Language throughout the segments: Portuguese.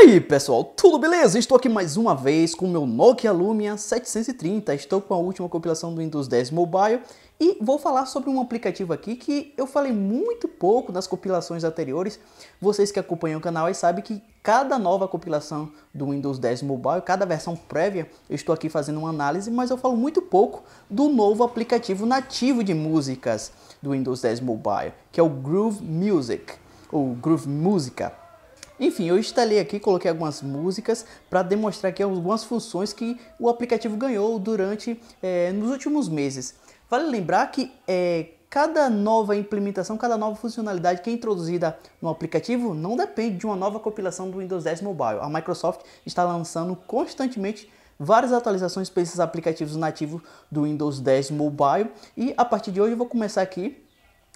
E aí pessoal, tudo beleza? Estou aqui mais uma vez com o meu Nokia Lumia 730, estou com a última compilação do Windows 10 Mobile e vou falar sobre um aplicativo aqui que eu falei muito pouco nas compilações anteriores. Vocês que acompanham o canal aí sabem que cada nova compilação do Windows 10 Mobile, cada versão prévia, eu estou aqui fazendo uma análise, mas eu falo muito pouco do novo aplicativo nativo de músicas do Windows 10 Mobile, que é o Groove Music, ou Groove Música. Enfim, eu instalei aqui, coloquei algumas músicas para demonstrar aqui algumas funções que o aplicativo ganhou durante é, nos últimos meses. Vale lembrar que é, cada nova implementação, cada nova funcionalidade que é introduzida no aplicativo não depende de uma nova compilação do Windows 10 Mobile. A Microsoft está lançando constantemente várias atualizações para esses aplicativos nativos do Windows 10 Mobile e a partir de hoje eu vou começar aqui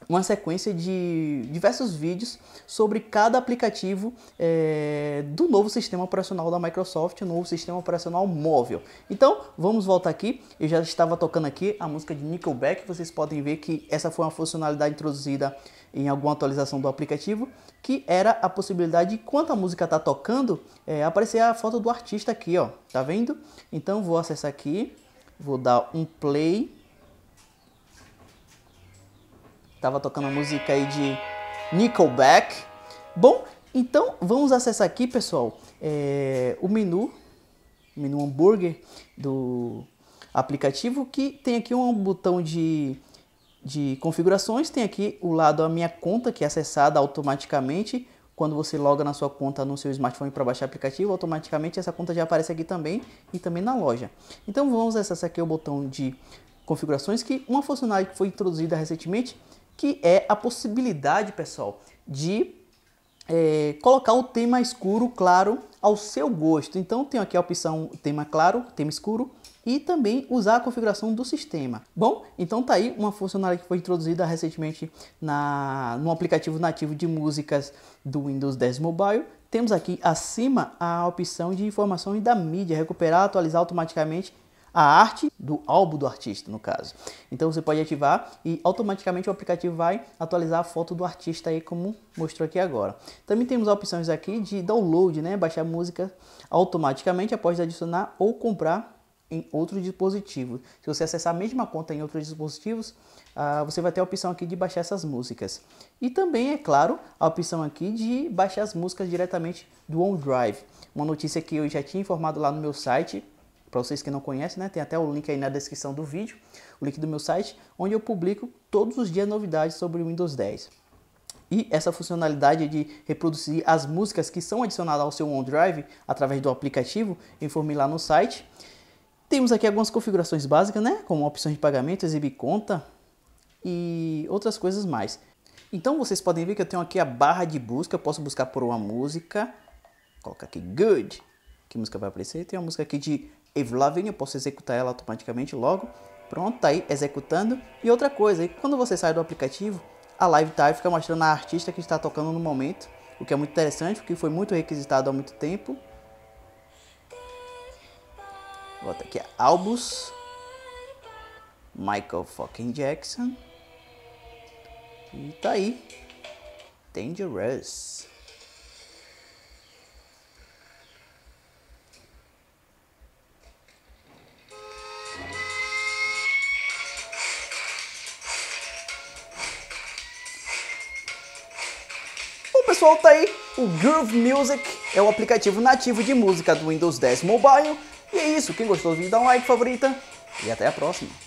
uma sequência de diversos vídeos sobre cada aplicativo é, do novo sistema operacional da Microsoft, o novo sistema operacional móvel. Então, vamos voltar aqui. Eu já estava tocando aqui a música de Nickelback. Vocês podem ver que essa foi uma funcionalidade introduzida em alguma atualização do aplicativo, que era a possibilidade de, enquanto a música está tocando, é, aparecer a foto do artista aqui, ó. Tá vendo? Então, vou acessar aqui, vou dar um play Tava tocando a música aí de Nickelback. Bom, então vamos acessar aqui, pessoal, é, o menu, menu hambúrguer do aplicativo que tem aqui um botão de, de configurações, tem aqui o lado a minha conta que é acessada automaticamente quando você loga na sua conta no seu smartphone para baixar aplicativo, automaticamente essa conta já aparece aqui também e também na loja. Então vamos acessar aqui o botão de configurações que uma funcionalidade que foi introduzida recentemente que é a possibilidade, pessoal, de é, colocar um tema escuro, claro, ao seu gosto. Então, tenho aqui a opção tema claro, tema escuro, e também usar a configuração do sistema. Bom, então tá aí uma funcionalidade que foi introduzida recentemente na, no aplicativo nativo de músicas do Windows 10 Mobile. Temos aqui acima a opção de informação e da mídia, recuperar, atualizar automaticamente a arte do álbum do artista, no caso. Então você pode ativar e automaticamente o aplicativo vai atualizar a foto do artista aí como mostrou aqui agora. Também temos opções aqui de download, né, baixar música automaticamente após adicionar ou comprar em outro dispositivo. Se você acessar a mesma conta em outros dispositivos, ah, você vai ter a opção aqui de baixar essas músicas. E também, é claro, a opção aqui de baixar as músicas diretamente do OneDrive. Uma notícia que eu já tinha informado lá no meu site, para vocês que não conhecem, né, tem até o link aí na descrição do vídeo, o link do meu site, onde eu publico todos os dias novidades sobre o Windows 10 e essa funcionalidade de reproduzir as músicas que são adicionadas ao seu OneDrive através do aplicativo, eu informei lá no site. Temos aqui algumas configurações básicas, né? Como opções de pagamento, exibir conta e outras coisas mais. Então vocês podem ver que eu tenho aqui a barra de busca, eu posso buscar por uma música. Coloca aqui Good. Que música vai aparecer? Tem uma música aqui de Avril Lavigne, eu posso executar ela automaticamente logo. Pronto, tá aí executando. E outra coisa, quando você sai do aplicativo, a live time fica mostrando a artista que está tocando no momento, o que é muito interessante, porque foi muito requisitado há muito tempo. Bota aqui álbuns. Michael fucking Jackson. E tá aí. Dangerous. solta aí, o Groove Music é o aplicativo nativo de música do Windows 10 Mobile. E é isso, quem gostou do vídeo dá um like, favorita e até a próxima.